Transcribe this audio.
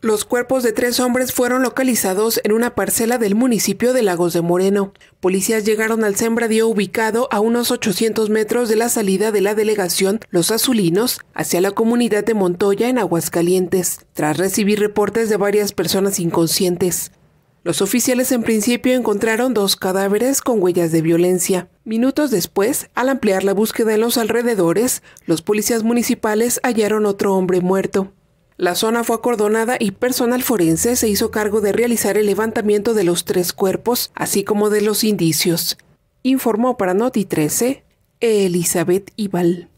Los cuerpos de tres hombres fueron localizados en una parcela del municipio de Lagos de Moreno. Policías llegaron al sembradío ubicado a unos 800 metros de la salida de la delegación Los Azulinos hacia la comunidad de Montoya en Aguascalientes, tras recibir reportes de varias personas inconscientes. Los oficiales en principio encontraron dos cadáveres con huellas de violencia. Minutos después, al ampliar la búsqueda en los alrededores, los policías municipales hallaron otro hombre muerto. La zona fue acordonada y personal forense se hizo cargo de realizar el levantamiento de los tres cuerpos, así como de los indicios, informó para Noti 13 Elizabeth Ibal.